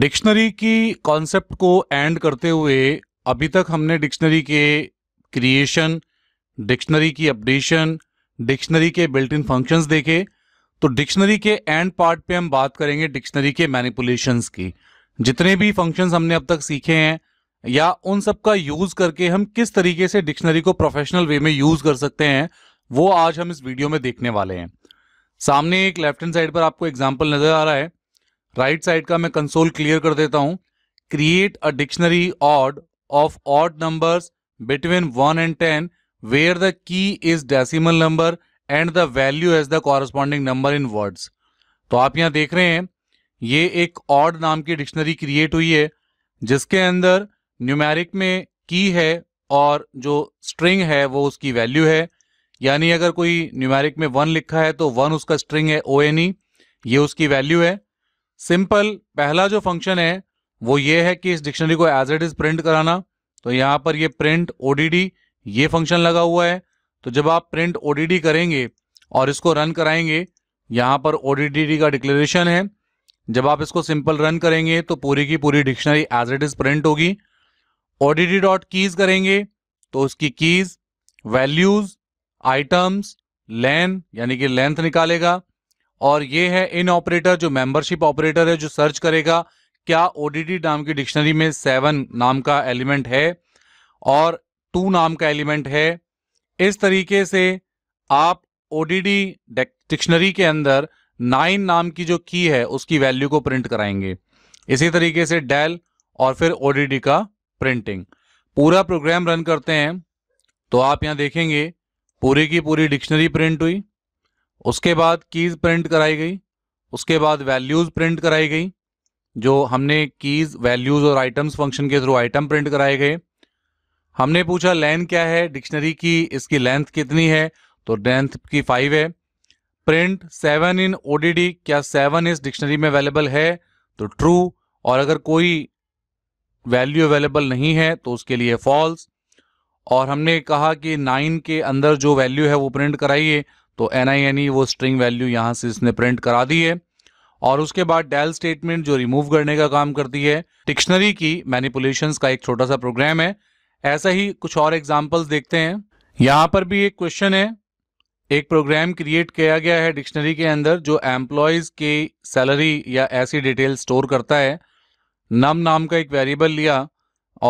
dictionary की concept को and करते हुए अभी तक हमने डिक्शनरी के क्रिएशन डिक्शनरी की अपडेशन डिक्शनरी के बिल्ट इन फंक्शंस देखे तो डिक्शनरी के एंड पार्ट पे हम बात करेंगे डिक्शनरी के मैनिपुलेशंस की जितने भी फंक्शंस हमने अब तक सीखे हैं या उन सब का यूज करके हम किस तरीके से डिक्शनरी को प्रोफेशनल वे में यूज कर सकते हैं वो आज हम इस वीडियो में देखने वाले हैं सामने एक लेफ्ट हैंड साइड पर आपको एग्जाम्पल नजर आ रहा है राइट right साइड का मैं कंसोल क्लियर कर देता हूं create a dictionary odd of odd numbers between one and ten where the key is decimal number and the value as the corresponding number in words तो आप यहां देख रहे हैं ये एक ऑड नाम की डिक्शनरी क्रिएट हुई है जिसके अंदर न्यूमेरिक में की है और जो स्ट्रिंग है वो उसकी वैल्यू है यानी अगर कोई न्यूमेरिक में वन लिखा है तो वन उसका स्ट्रिंग है ओ एन ई ये उसकी वैल्यू है सिंपल पहला जो फंक्शन है वो ये है कि इस डिक्शनरी को एज इट इज प्रिंट कराना तो यहाँ पर ये प्रिंट ओडीडी ये फंक्शन लगा हुआ है तो जब आप प्रिंट ओडीडी करेंगे और इसको रन कराएंगे यहाँ पर ओडीडी का डिक्लेरेशन है जब आप इसको सिंपल रन करेंगे तो पूरी की पूरी dictionary as it is print होगी ओडीडी डॉट कीज करेंगे तो उसकी कीज वैल्यूज आइटम्स लेन यानी कि लेंथ निकालेगा और ये है इन ऑपरेटर जो मेंबरशिप ऑपरेटर है जो सर्च करेगा क्या ओडीटी नाम की डिक्शनरी में सेवन नाम का एलिमेंट है और टू नाम का एलिमेंट है इस तरीके से आप ओडीडी डिक्शनरी के अंदर नाइन नाम की जो की है उसकी वैल्यू को प्रिंट कराएंगे इसी तरीके से डेल और फिर ओडीडी का प्रिंटिंग पूरा प्रोग्राम रन करते हैं तो आप यहाँ देखेंगे पूरी की पूरी डिक्शनरी प्रिंट हुई उसके बाद कीज़ प्रिंट कराई गई उसके बाद वैल्यूज़ प्रिंट कराई गई जो हमने कीज़ वैल्यूज़ और आइटम्स फंक्शन के थ्रू आइटम प्रिंट कराए गए हमने पूछा लेंथ क्या है डिक्शनरी की इसकी लेंथ कितनी है तो लेंथ की फाइव है प्रिंट सेवन इन ओडीडी क्या सेवन इस डिक्शनरी में अवेलेबल है तो ट्रू और अगर कोई वैल्यू अवेलेबल नहीं है तो उसके लिए फॉल्स और हमने कहा कि नाइन के अंदर जो वैल्यू है वो प्रिंट कराइए तो एन आई एन ई वो स्ट्रिंग वैल्यू यहाँ से इसने प्रिंट करा दी है और उसके बाद डेल स्टेटमेंट जो रिमूव करने का काम करती है डिक्शनरी की मैनिपुलेशन का एक छोटा सा प्रोग्राम है ऐसा ही कुछ और एग्जाम्पल्स देखते हैं यहाँ पर भी एक क्वेश्चन है एक प्रोग्राम क्रिएट किया गया है डिक्शनरी के अंदर जो एम्प्लॉयज़ की सैलरी या ऐसी डिटेल स्टोर करता है नम नाम का एक वेरिएबल लिया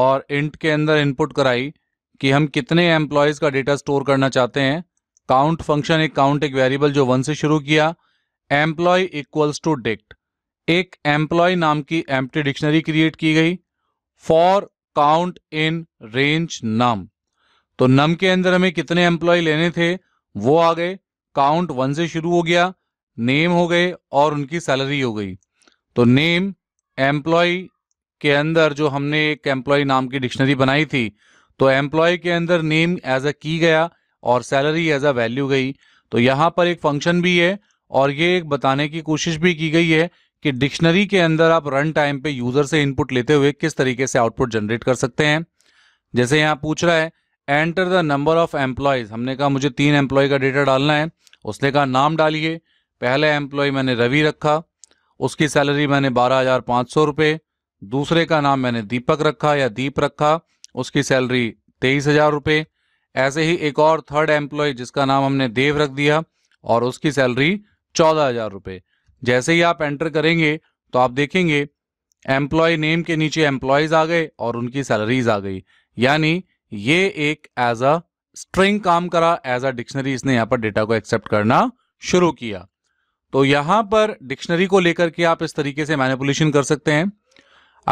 और इंट के अंदर इनपुट कराई कि हम कितने एम्प्लॉयज़ का डेटा स्टोर करना चाहते हैं काउंट फंक्शन एक काउंट एक वेरिएबल जो वन से शुरू किया एम्प्लॉय इक्वल्स टू डिक्ट एक एम्प्लॉय नाम की एम्प्टी डिक्शनरी क्रिएट की गई for count in range num तो नम के अंदर हमें कितने एम्प्लॉय लेने थे वो आ गए काउंट वन से शुरू हो गया नेम हो गए और उनकी सैलरी हो गई तो नेम एम्प्लॉय के अंदर जो हमने एक एम्प्लॉय नाम की डिक्शनरी बनाई थी तो एम्प्लॉय के अंदर नेम एज अ की गया और सैलरी एज अ वैल्यू गई तो यहाँ पर एक फंक्शन भी है और ये एक बताने की कोशिश भी की गई है कि डिक्शनरी के अंदर आप रन टाइम पे यूजर से इनपुट लेते हुए किस तरीके से आउटपुट जनरेट कर सकते हैं जैसे यहाँ पूछ रहा है enter the number of employees हमने कहा मुझे तीन एम्प्लॉय का डेटा डालना है उसने कहा नाम डालिए पहले एम्प्लॉय मैंने रवि रखा उसकी सैलरी मैंने बारह हजार पाँच सौ रुपये दूसरे का नाम मैंने दीपक रखा या दीप रखा उसकी सैलरी तेईस हजार रुपये ऐसे ही एक और थर्ड एम्प्लॉय जिसका नाम हमने देव रख दिया और उसकी सैलरी चौदह हजार रुपए जैसे ही आप एंटर करेंगे तो आप देखेंगे एम्प्लॉय नेम के नीचे एम्प्लॉयज आ गए और उनकी सैलरीज आ गई यानी ये एक एज अ स्ट्रिंग काम करा एज अ डिक्शनरी इसने यहां पर डेटा को एक्सेप्ट करना शुरू किया तो यहां पर डिक्शनरी को लेकर के आप इस तरीके से मैनिपुलेशन कर सकते हैं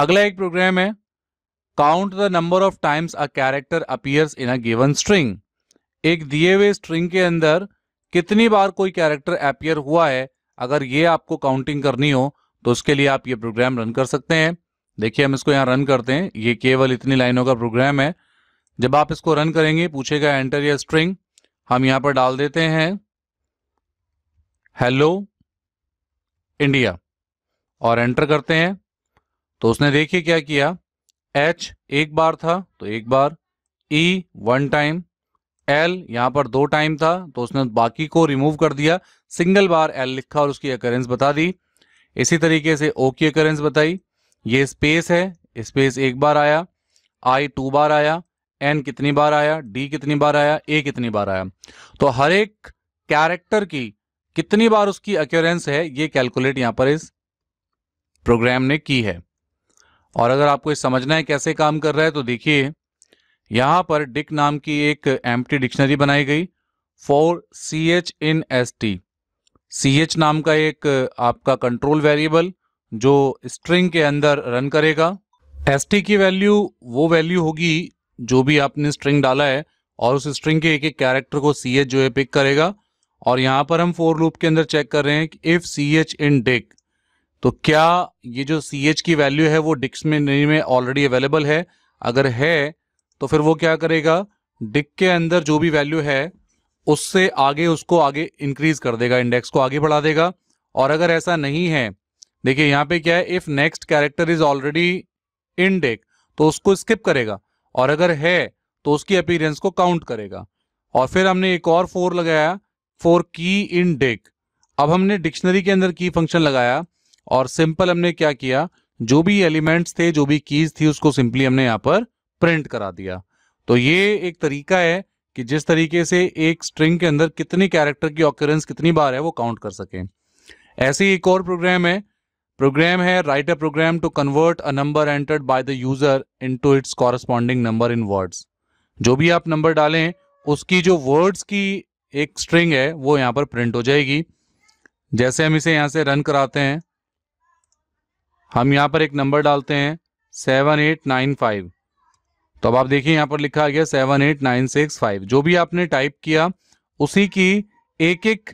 अगला एक प्रोग्राम है count the number of times a character appears in a given string एक दिए हुए स्ट्रिंग के अंदर कितनी बार कोई कैरेक्टर अपियर हुआ है अगर ये आपको काउंटिंग करनी हो तो उसके लिए आप ये प्रोग्राम रन कर सकते हैं देखिए हम इसको यहाँ रन करते हैं ये केवल इतनी लाइनों का प्रोग्राम है जब आप इसको रन करेंगे पूछेगा एंटर या स्ट्रिंग हम यहाँ पर डाल देते हैं हेलो इंडिया और एंटर करते हैं तो उसने देखिए क्या किया एच एक बार था तो एक बार ई वन टाइम एल यहां पर दो टाइम था तो उसने बाकी को रिमूव कर दिया सिंगल बार एल लिखा और उसकी अकरेंस बता दी इसी तरीके से ओ की अकरेंस बताई ये स्पेस है स्पेस एक बार आया आई टू बार आया एन कितनी बार आया डी कितनी बार आया ए कितनी बार आया तो हर एक कैरेक्टर की कितनी बार उसकी अक्योरेंस है ये कैलकुलेट यहां पर इस प्रोग्राम ने की है और अगर आपको समझना है कैसे काम कर रहा है तो देखिए यहां पर डिक नाम की एक एम डिक्शनरी बनाई गई for C H in S T C H नाम का एक आपका कंट्रोल वेरिएबल जो स्ट्रिंग के अंदर रन करेगा एस टी की वैल्यू वो वैल्यू होगी जो भी आपने स्ट्रिंग डाला है और उस स्ट्रिंग के एक एक कैरेक्टर को सी एच जो है पिक करेगा और यहाँ पर हम फोर लूप के अंदर चेक कर रहे हैं कि if C H in dict तो क्या ये जो सी एच की वैल्यू है वो डिक्स में नहीं में ऑलरेडी अवेलेबल है अगर है तो फिर वो क्या करेगा डिक के अंदर जो भी वैल्यू है उससे आगे उसको आगे इंक्रीज कर देगा इंडेक्स को आगे बढ़ा देगा और अगर ऐसा नहीं है देखिए यहाँ पे क्या है if next character is already in dict तो उसको स्किप करेगा और अगर है तो उसकी अपीयरेंस को काउंट करेगा और फिर हमने एक और फोर लगाया फोर की इन डेक अब हमने डिक्शनरी के अंदर की फंक्शन लगाया और सिंपल हमने क्या किया जो भी एलिमेंट्स थे जो भी कीज थी उसको सिंपली हमने यहाँ पर प्रिंट करा दिया तो ये एक तरीका है कि जिस तरीके से एक स्ट्रिंग के अंदर कितनी कैरेक्टर की ऑक्यूरेंस कितनी बार है वो काउंट कर सकें ऐसे ही एक और प्रोग्राम है प्रोग्राम है write a program to convert a number entered by the user into its corresponding number in words जो भी आप नंबर डालें उसकी जो वर्ड्स की एक स्ट्रिंग है वो यहाँ पर प्रिंट हो जाएगी जैसे हम इसे यहाँ से रन कराते हैं हम यहाँ पर एक नंबर डालते हैं सेवन एट नाइन फाइव तो अब आप देखिए यहाँ पर लिखा गया seven eight nine six five जो भी आपने टाइप किया उसी की एक एक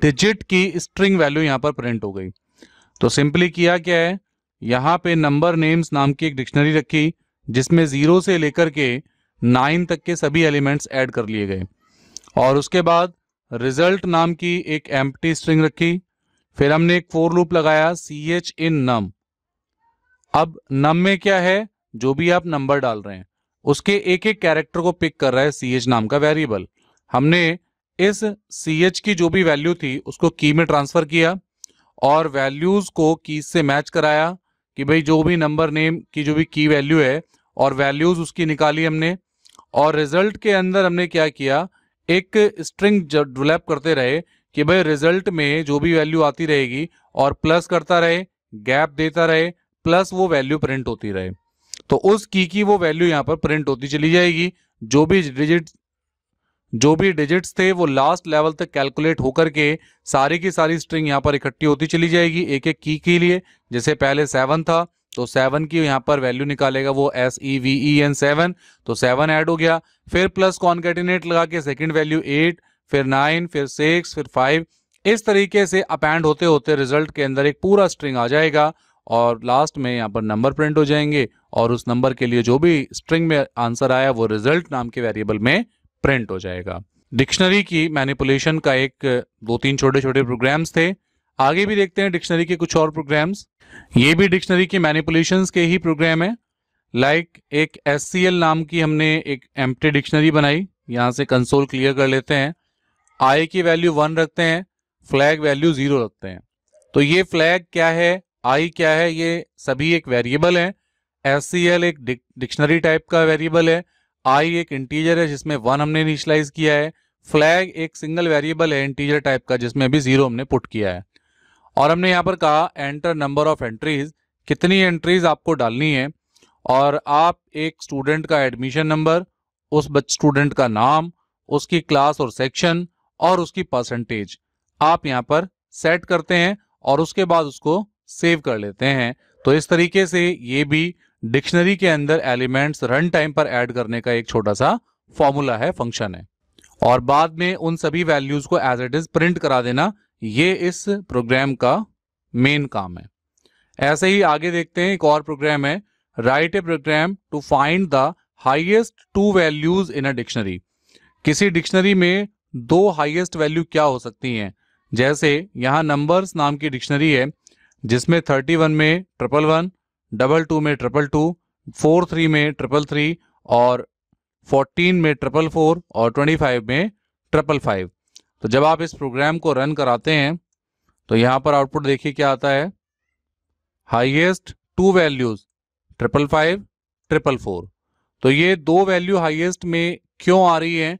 डिजिट की स्ट्रिंग वैल्यू यहाँ पर प्रिंट हो गई तो सिंपली किया क्या है यहाँ पे नंबर नेम्स नाम की एक डिक्शनरी रखी जिसमें ज़ीरो से लेकर के नाइन तक के सभी एलिमेंट्स ऐड कर लिए गए और उसके बाद रिजल्ट नाम की एक एम्प्टी स्ट्रिंग रखी फिर हमने एक फोर लूप लगाया सी एच इन नम अब नम में क्या है जो भी आप नंबर डाल रहे हैं उसके एक एक कैरेक्टर को पिक कर रहा है सी नाम का वेरिएबल हमने इस सी की जो भी वैल्यू थी उसको की में ट्रांसफर किया और वैल्यूज को की से मैच कराया कि भाई जो भी नंबर नेम की जो भी की वैल्यू है और वैल्यूज उसकी निकाली हमने और रिजल्ट के अंदर हमने क्या किया एक स्ट्रिंग डेवलप करते रहे कि भाई रिजल्ट में जो भी वैल्यू आती रहेगी और प्लस करता रहे गैप देता रहे प्लस वो वैल्यू प्रिंट होती रहे तो उस की की वो वैल्यू यहाँ पर प्रिंट होती चली जाएगी जो भी डिजिट जो भी डिजिट्स थे वो लास्ट लेवल तक कैलकुलेट होकर के सारी की सारी स्ट्रिंग यहाँ पर इकट्ठी होती चली जाएगी एक एक की के लिए जैसे पहले सेवन था तो सेवन की यहाँ पर वैल्यू निकालेगा वो S E V E N seven तो सेवन ऐड हो गया फिर प्लस कॉन्केटिनेट लगा के सेकेंड वैल्यू एट फिर नाइन फिर सिक्स फिर फाइव इस तरीके से अपैंड होते होते रिजल्ट के अंदर एक पूरा स्ट्रिंग आ जाएगा और लास्ट में यहाँ पर नंबर प्रिंट हो जाएंगे और उस नंबर के लिए जो भी स्ट्रिंग में आंसर आया वो रिजल्ट नाम के वेरिएबल में प्रिंट हो जाएगा डिक्शनरी की मैनिपुलेशन का एक दो तीन छोटे छोटे प्रोग्राम्स थे आगे भी देखते हैं डिक्शनरी के कुछ और प्रोग्राम्स ये भी डिक्शनरी के मैनिपुलेशन के ही प्रोग्राम है लाइक like एक एस नाम की हमने एक एम डिक्शनरी बनाई यहाँ से कंसोल क्लियर कर लेते हैं आई की वैल्यू वन रखते हैं फ्लैग वैल्यू जीरो रखते हैं तो ये फ्लैग क्या है आई क्या है ये सभी एक वेरिएबल है एस एक डिक्शनरी टाइप का वेरिएबल है आई एक इंटीजर है जिसमें वन हमने इनिशलाइज किया है फ्लैग एक सिंगल वेरिएबल है इंटीजर टाइप का जिसमें अभी जीरो हमने पुट किया है और हमने यहाँ पर कहा एंटर नंबर ऑफ एंट्रीज कितनी एंट्रीज आपको डालनी है और आप एक स्टूडेंट का एडमिशन नंबर उस स्टूडेंट का नाम उसकी क्लास और सेक्शन और उसकी परसेंटेज आप यहाँ पर सेट करते हैं और उसके बाद उसको सेव कर लेते हैं तो इस तरीके से ये भी डिक्शनरी के अंदर एलिमेंट्स रन टाइम पर ऐड करने का एक छोटा सा फॉर्मूला है फंक्शन है और बाद में उन सभी वैल्यूज को एज इट इज प्रिंट करा देना ये इस प्रोग्राम का मेन काम है ऐसे ही आगे देखते हैं एक और प्रोग्राम है write a program to find the highest two values in a dictionary किसी डिक्शनरी में दो हाइएस्ट वैल्यू क्या हो सकती हैं जैसे यहाँ नंबर्स नाम की डिक्शनरी है जिसमें थर्टी वन में ट्रिपल वन डबल टू में ट्रिपल टू फोर थ्री में ट्रिपल थ्री और फोर्टीन में ट्रिपल फोर और ट्वेंटी फाइव में ट्रिपल फाइव तो जब आप इस प्रोग्राम को रन कराते हैं तो यहाँ पर आउटपुट देखिए क्या आता है highest two values triple five triple four तो ये दो वैल्यू हाइएस्ट में क्यों आ रही है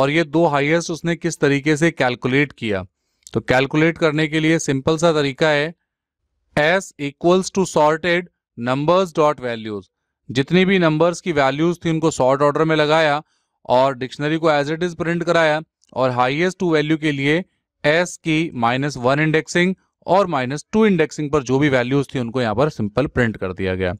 और ये दो हाइएस्ट उसने किस तरीके से कैलकुलेट किया तो कैलकुलेट करने के लिए सिंपल सा तरीका है S equals to sorted numbers dot values जितनी भी नंबर्स की वैल्यूज थी उनको सॉर्ट ऑर्डर में लगाया और डिक्शनरी को एज इट इज प्रिंट कराया और हाइएस्ट टू वैल्यू के लिए एस की माइनस वन इंडेक्सिंग और माइनस टू इंडेक्सिंग पर जो भी वैल्यूज थी उनको यहाँ पर सिंपल प्रिंट कर दिया गया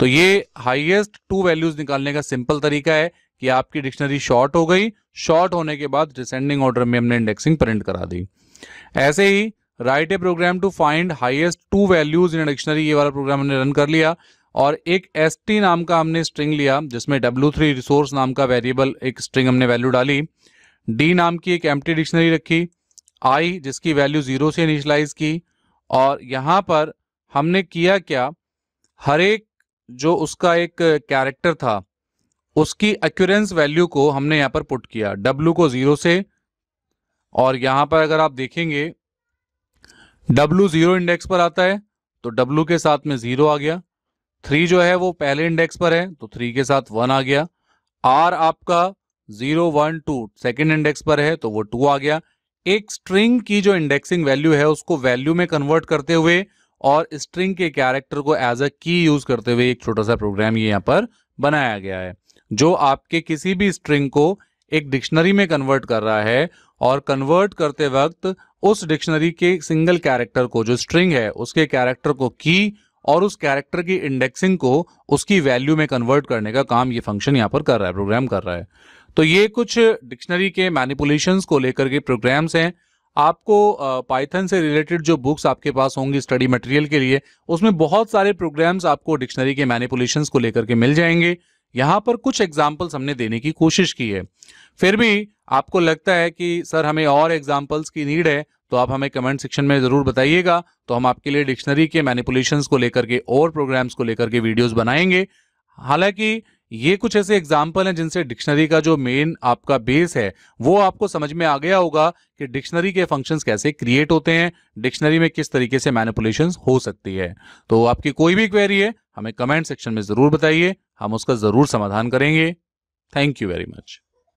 तो ये हाइएस्ट टू वैल्यूज निकालने का सिंपल तरीका है कि आपकी डिक्शनरी शॉर्ट हो गई शॉर्ट होने के बाद डिसेंडिंग ऑर्डर में हमने इंडेक्सिंग प्रिंट करा दी ऐसे ही write a program to find highest two values in dictionary ये वाला प्रोग्राम हमने रन कर लिया और एक एस टी नाम का हमने स्ट्रिंग लिया जिसमें डब्ल्यू थ्री रिसोर्स नाम का वेरिएबल एक स्ट्रिंग हमने वैल्यू डाली डी नाम की एक एम डिक्शनरी रखी आई जिसकी वैल्यू जीरो से इनिशलाइज की और यहाँ पर हमने किया क्या हर एक जो उसका एक कैरेक्टर था उसकी एक्यूरेंस वैल्यू को हमने यहाँ पर पुट किया डब्ल्यू को जीरो से और यहाँ पर अगर आप देखेंगे डब्लू जीरो इंडेक्स पर आता है तो डब्लू के साथ में जीरो आ गया थ्री जो है वो पहले इंडेक्स पर है तो थ्री के साथ वन आ गया आर आपका zero one two second index पर है तो वो टू आ गया एक स्ट्रिंग की जो इंडेक्सिंग वैल्यू है उसको वैल्यू में कन्वर्ट करते हुए और स्ट्रिंग के कैरेक्टर को एज अ की यूज करते हुए एक छोटा सा प्रोग्राम ये यहाँ पर बनाया गया है जो आपके किसी भी स्ट्रिंग को एक डिक्शनरी में कन्वर्ट कर रहा है और कन्वर्ट करते वक्त उस डिक्शनरी के सिंगल कैरेक्टर को जो स्ट्रिंग है उसके कैरेक्टर को की और उस कैरेक्टर की इंडेक्सिंग को उसकी वैल्यू में कन्वर्ट करने का काम ये फंक्शन यहाँ पर कर रहा है प्रोग्राम कर रहा है तो ये कुछ डिक्शनरी के मैनिपुलेशन को लेकर के प्रोग्राम्स हैं आपको पाइथन से रिलेटेड जो बुक्स आपके पास होंगी स्टडी मटेरियल के लिए उसमें बहुत सारे प्रोग्राम्स आपको डिक्शनरी के मैनिपुलेशंस को लेकर के मिल जाएंगे यहाँ पर कुछ एग्जाम्पल्स हमने देने की कोशिश की है फिर भी आपको लगता है कि सर हमें और एग्जाम्पल्स की नीड है तो आप हमें कमेंट सेक्शन में ज़रूर बताइएगा तो हम आपके लिए डिक्शनरी के मैनिपुलेशंस को लेकर के और प्रोग्राम्स को लेकर के वीडियोस बनाएंगे हालांकि ये कुछ ऐसे एग्जाम्पल हैं जिनसे डिक्शनरी का जो मेन आपका बेस है वो आपको समझ में आ गया होगा कि डिक्शनरी के फंक्शंस कैसे क्रिएट होते हैं डिक्शनरी में किस तरीके से मैनिपुलेशन हो सकती है तो आपकी कोई भी क्वेरी है हमें कमेंट सेक्शन में ज़रूर बताइए हम उसका ज़रूर समाधान करेंगे थैंक यू वेरी मच